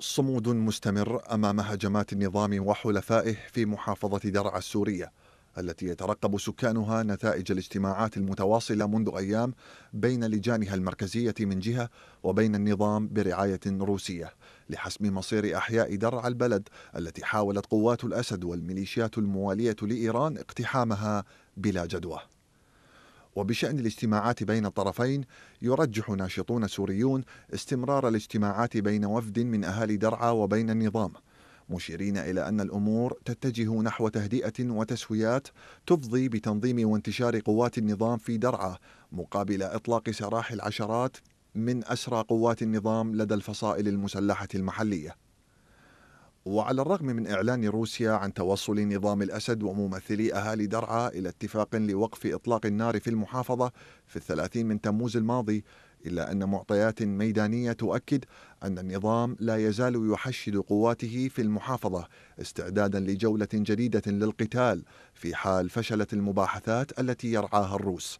صمود مستمر امام هجمات النظام وحلفائه في محافظه درعا السوريه التي يترقب سكانها نتائج الاجتماعات المتواصله منذ ايام بين لجانها المركزيه من جهه وبين النظام برعايه روسيه لحسم مصير احياء درعا البلد التي حاولت قوات الاسد والميليشيات المواليه لايران اقتحامها بلا جدوى وبشأن الاجتماعات بين الطرفين يرجح ناشطون سوريون استمرار الاجتماعات بين وفد من أهالي درعا وبين النظام مشيرين إلى أن الأمور تتجه نحو تهدئة وتسويات تفضي بتنظيم وانتشار قوات النظام في درعا مقابل إطلاق سراح العشرات من أسرى قوات النظام لدى الفصائل المسلحة المحلية وعلى الرغم من إعلان روسيا عن توصل نظام الأسد وممثلي أهالي درعا إلى اتفاق لوقف إطلاق النار في المحافظة في الثلاثين من تموز الماضي إلا أن معطيات ميدانية تؤكد أن النظام لا يزال يحشد قواته في المحافظة استعدادا لجولة جديدة للقتال في حال فشلت المباحثات التي يرعاها الروس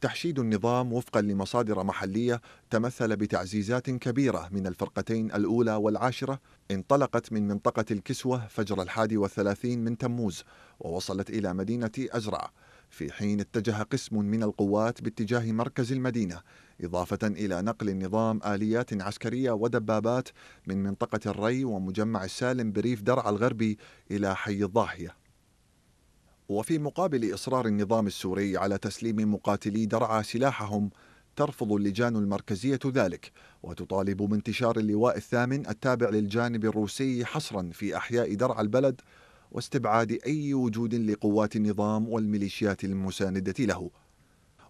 تحشيد النظام وفقا لمصادر محليه تمثل بتعزيزات كبيره من الفرقتين الاولى والعاشره انطلقت من منطقه الكسوه فجر الحادي والثلاثين من تموز ووصلت الى مدينه ازرع في حين اتجه قسم من القوات باتجاه مركز المدينه اضافه الى نقل النظام اليات عسكريه ودبابات من منطقه الري ومجمع السالم بريف درعا الغربي الى حي الضاحيه وفي مقابل إصرار النظام السوري على تسليم مقاتلي درعا سلاحهم ترفض اللجان المركزية ذلك وتطالب بانتشار اللواء الثامن التابع للجانب الروسي حصرا في أحياء درعا البلد واستبعاد أي وجود لقوات النظام والميليشيات المساندة له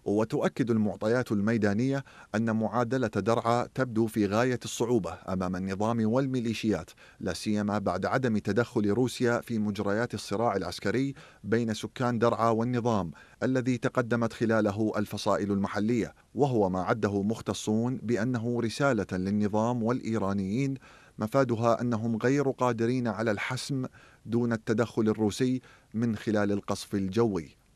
وتؤكد المعطيات الميدانية أن معادلة درعا تبدو في غاية الصعوبة أمام النظام والميليشيات لا سيما بعد عدم تدخل روسيا في مجريات الصراع العسكري بين سكان درعا والنظام الذي تقدمت خلاله الفصائل المحلية وهو ما عده مختصون بأنه رسالة للنظام والإيرانيين مفادها انهم غير قادرين على الحسم دون التدخل الروسي من خلال القصف الجوي